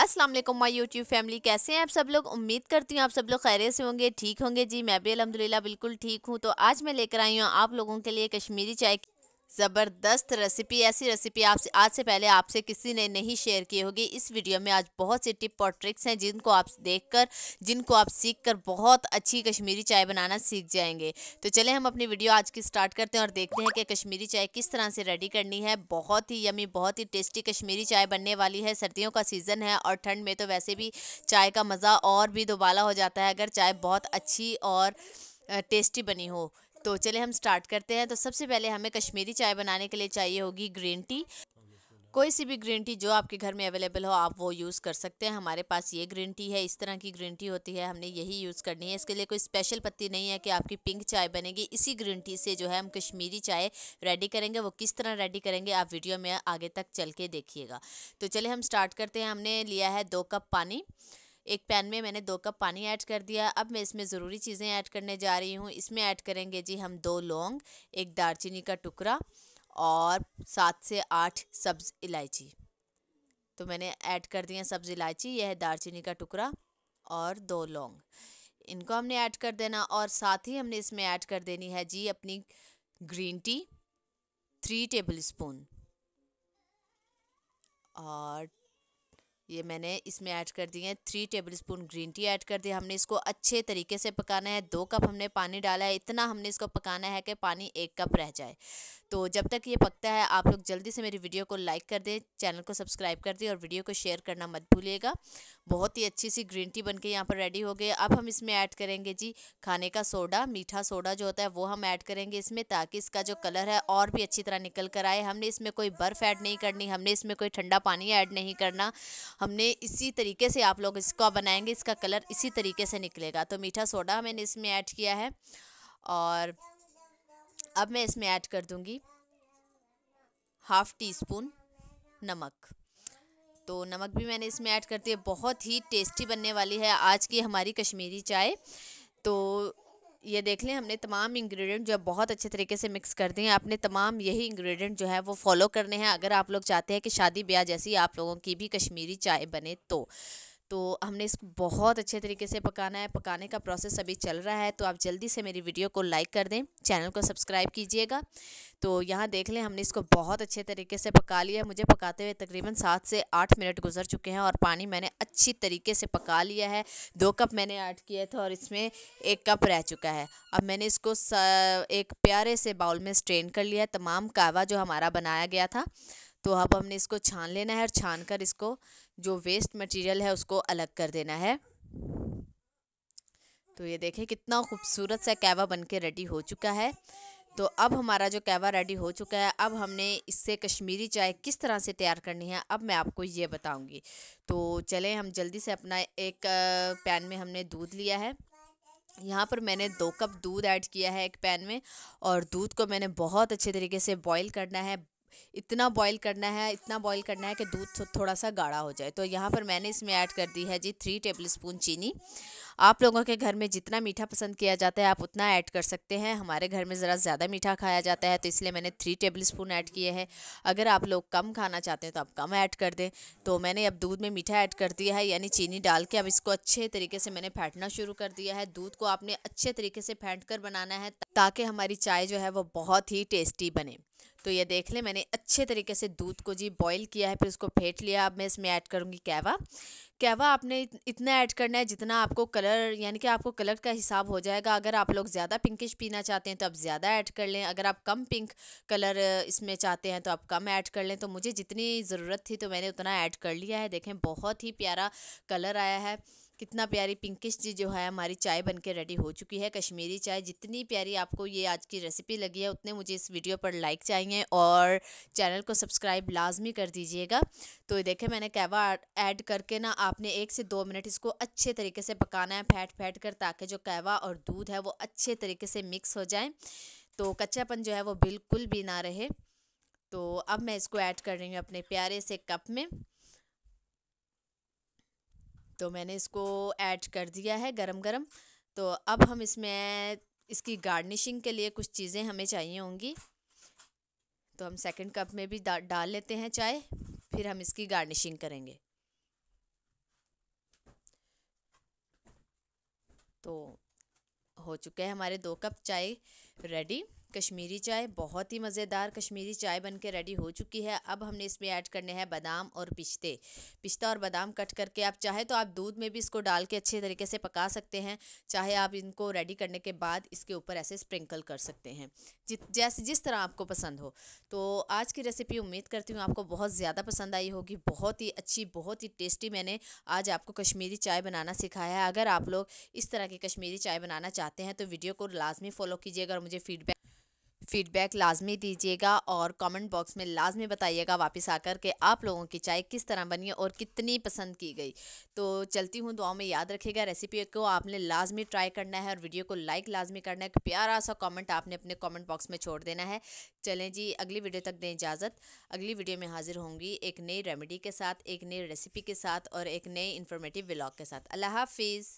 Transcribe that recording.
Aslam my YouTube YouTube family कैसे हैं आप सब लोग उम्मीद करती हूँ आप सब लोग खैरियत से होंगे ठीक होंगे जी मैं भी अलहमदिल्ला बिल्कुल ठीक हूँ तो आज मैं लेकर आई हूँ आप लोगों के लिए कश्मीरी चाय ज़बरदस्त रेसिपी ऐसी रेसिपी आपसे आज से पहले आपसे किसी ने नहीं शेयर की होगी इस वीडियो में आज बहुत से टिप और ट्रिक्स हैं जिनको आप देखकर जिनको आप सीखकर बहुत अच्छी कश्मीरी चाय बनाना सीख जाएंगे तो चले हम अपनी वीडियो आज की स्टार्ट करते हैं और देखते हैं कि कश्मीरी चाय किस तरह से रेडी करनी है बहुत ही यमी बहुत ही टेस्टी कश्मीरी चाय बनने वाली है सर्दियों का सीज़न है और ठंड में तो वैसे भी चाय का मज़ा और भी दोबाला हो जाता है अगर चाय बहुत अच्छी और टेस्टी बनी हो तो चले हम स्टार्ट करते हैं तो सबसे पहले हमें कश्मीरी चाय बनाने के लिए चाहिए होगी ग्रीन टी कोई सी भी ग्रीन टी जो आपके घर में अवेलेबल हो आप वो यूज़ कर सकते हैं हमारे पास ये ग्रीन टी है इस तरह की ग्रीन टी होती है हमने यही यूज़ करनी है इसके लिए कोई स्पेशल पत्ती नहीं है कि आपकी पिंक चाय बनेगी इसी ग्रीन टी से जो है हम कश्मीरी चाय रेडी करेंगे वो किस तरह रेडी करेंगे आप वीडियो में आगे तक चल के देखिएगा तो चले हम स्टार्ट करते हैं हमने लिया है दो कप पानी एक पैन में मैंने दो कप पानी ऐड कर दिया अब मैं इसमें ज़रूरी चीज़ें ऐड करने जा रही हूँ इसमें ऐड करेंगे जी हम दो लौंग एक दालचीनी का टुकड़ा और सात से आठ सब्ज़ इलायची तो मैंने ऐड कर दिया सब्ज़ इलायची यह है दालचीनी का टुकड़ा और दो लौंग इनको हमने ऐड कर देना और साथ ही हमने इसमें ऐड कर देनी है जी अपनी green tea three tablespoon और ये मैंने इसमें ऐड कर दिए हैं three tablespoon green tea add कर दिया हमने इसको अच्छे तरीके से पकाना है दो कप हमने पानी डाला है इतना हमने इसको पकाना है कि पानी एक कप रह जाए तो जब तक ये पकता है आप लोग जल्दी से मेरी वीडियो को लाइक कर दें चैनल को सब्सक्राइब कर दें और वीडियो को शेयर करना मत भूलिएगा बहुत ही अच्छी सी ग्रीन टी बन के यहाँ पर रेडी हो गई अब हम इसमें ऐड करेंगे जी खाने का सोडा मीठा सोडा जो होता है वो हम ऐड करेंगे इसमें ताकि इसका जो कलर है और भी अच्छी तरह निकल कर आए हमने इसमें कोई बर्फ़ ऐड नहीं करनी हमने इसमें कोई ठंडा पानी ऐड नहीं करना हमने इसी तरीके से आप लोग इसको बनाएंगे इसका कलर इसी तरीके से निकलेगा तो मीठा सोडा मैंने इसमें ऐड किया है और अब मैं इसमें ऐड कर दूँगी हाफ़ टी स्पून नमक तो नमक भी मैंने इसमें ऐड कर दिया बहुत ही टेस्टी बनने वाली है आज की हमारी कश्मीरी चाय तो ये देख लें हमने तमाम इंग्रेडिएंट जो है बहुत अच्छे तरीके से मिक्स कर दिए हैं आपने तमाम यही इंग्रेडिएंट जो है वो फॉलो करने हैं अगर आप लोग चाहते हैं कि शादी ब्याह जैसी आप लोगों की भी कश्मीरी चाय बने तो तो हमने इसको बहुत अच्छे तरीके से पकाना है पकाने का प्रोसेस अभी चल रहा है तो आप जल्दी से मेरी वीडियो को लाइक कर दें चैनल को सब्सक्राइब कीजिएगा तो यहाँ देख लें हमने इसको बहुत अच्छे तरीके से पका लिया मुझे पकाते हुए तकरीबन सात से आठ मिनट गुजर चुके हैं और पानी मैंने अच्छी तरीके से पका लिया है दो कप मैंने ऐड किया था और इसमें एक कप रह चुका है अब मैंने इसको एक प्यारे से बाउल में स्ट्रेन कर लिया है तमाम कावा जो हमारा बनाया गया था तो अब हमने इसको छान लेना है और छान कर इसको जो वेस्ट मटेरियल है उसको अलग कर देना है तो ये देखें कितना खूबसूरत सा कैवा बन के रेडी हो चुका है तो अब हमारा जो कैवा रेडी हो चुका है अब हमने इससे कश्मीरी चाय किस तरह से तैयार करनी है अब मैं आपको ये बताऊंगी तो चलें हम जल्दी से अपना एक पैन में हमने दूध लिया है यहाँ पर मैंने दो कप दूध ऐड किया है एक पैन में और दूध को मैंने बहुत अच्छे तरीके से बॉईल करना है इतना बॉईल करना है इतना बॉईल करना है कि दूध थोड़ा सा गाढ़ा हो जाए तो यहाँ पर मैंने इसमें ऐड कर दी है जी थ्री टेबल स्पून चीनी आप लोगों के घर में जितना मीठा पसंद किया जाता है आप उतना ऐड कर सकते हैं हमारे घर में ज़रा ज़्यादा मीठा खाया जाता है तो इसलिए मैंने थ्री टेबल स्पून ऐड किए हैं अगर आप लोग कम खाना चाहते हैं तो आप कम ऐड कर दें तो मैंने अब दूध में मीठा ऐड कर दिया है यानी चीनी डाल के अब इसको अच्छे तरीके से मैंने फेंटना शुरू कर दिया है दूध को आपने अच्छे तरीके से फेंट कर बनाना है ताकि हमारी चाय जो है वो बहुत ही टेस्टी बने तो ये देख लें मैंने अच्छे तरीके से दूध को जी बॉईल किया है फिर उसको फेंट लिया अब मैं इसमें ऐड करूँगी कहवा कैवा आपने इतना ऐड करना है जितना आपको कलर यानी कि आपको कलर का हिसाब हो जाएगा अगर आप लोग ज़्यादा पिंकिश पीना चाहते हैं तो आप ज़्यादा ऐड कर लें अगर आप कम पिंक कलर इसमें चाहते हैं तो आप कम ऐड कर लें तो मुझे जितनी ज़रूरत थी तो मैंने उतना ऐड कर लिया है देखें बहुत ही प्यारा कलर आया है कितना प्यारी पिंकिश जी जो है हमारी चाय बनके रेडी हो चुकी है कश्मीरी चाय जितनी प्यारी आपको ये आज की रेसिपी लगी है उतने मुझे इस वीडियो पर लाइक चाहिए और चैनल को सब्सक्राइब लाजमी कर दीजिएगा तो देखें मैंने कहवा ऐड करके ना आपने एक से दो मिनट इसको अच्छे तरीके से पकाना है फैट फैट कर ताकि जो कहवा और दूध है वो अच्छे तरीके से मिक्स हो जाए तो कच्चापन जो है वो बिल्कुल भी ना रहे तो अब मैं इसको ऐड कर रही हूँ अपने प्यारे से कप में तो मैंने इसको ऐड कर दिया है गरम गरम तो अब हम इसमें इसकी गार्निशिंग के लिए कुछ चीज़ें हमें चाहिए होंगी तो हम सेकंड कप में भी डा, डाल लेते हैं चाय फिर हम इसकी गार्निशिंग करेंगे तो हो चुके हैं हमारे दो कप चाय रेडी कश्मीरी चाय बहुत ही मज़ेदार कश्मीरी चाय बन के रेडी हो चुकी है अब हमने इसमें ऐड करने हैं बादाम और पिस्ते पिस्ता और बादाम कट करके आप चाहे तो आप दूध में भी इसको डाल के अच्छे तरीके से पका सकते हैं चाहे आप इनको रेडी करने के बाद इसके ऊपर ऐसे स्प्रिंकल कर सकते हैं जैसे जिस तरह आपको पसंद हो तो आज की रेसिपी उम्मीद करती हूँ आपको बहुत ज़्यादा पसंद आई होगी बहुत ही अच्छी बहुत ही टेस्टी मैंने आज आपको कश्मीरी चाय बनाना सिखाया है अगर आप लोग इस तरह की कश्मीरी चाय बनाना चाहते हैं तो वीडियो को लाजमी फॉलो कीजिएगा और मुझे फीडबैक फीडबैक लाजमी दीजिएगा और कमेंट बॉक्स में लाजमी बताइएगा वापस आकर के आप लोगों की चाय किस तरह बनी और कितनी पसंद की गई तो चलती हूँ दुआ में याद रखिएगा रेसिपी को आपने लाजमी ट्राई करना है और वीडियो को लाइक लाजमी करना है प्यारा सा कॉमेंट आपने अपने कॉमेंट बॉक्स में छोड़ देना है चलें जी अगली वीडियो तक दें इजाज़त अगली वीडियो में हाजिर होंगी एक नई रेमेडी के साथ एक नई रेसिपी के साथ और एक नए इन्फॉर्मेटिव ब्लॉग के साथ अल्लाह हाफिज़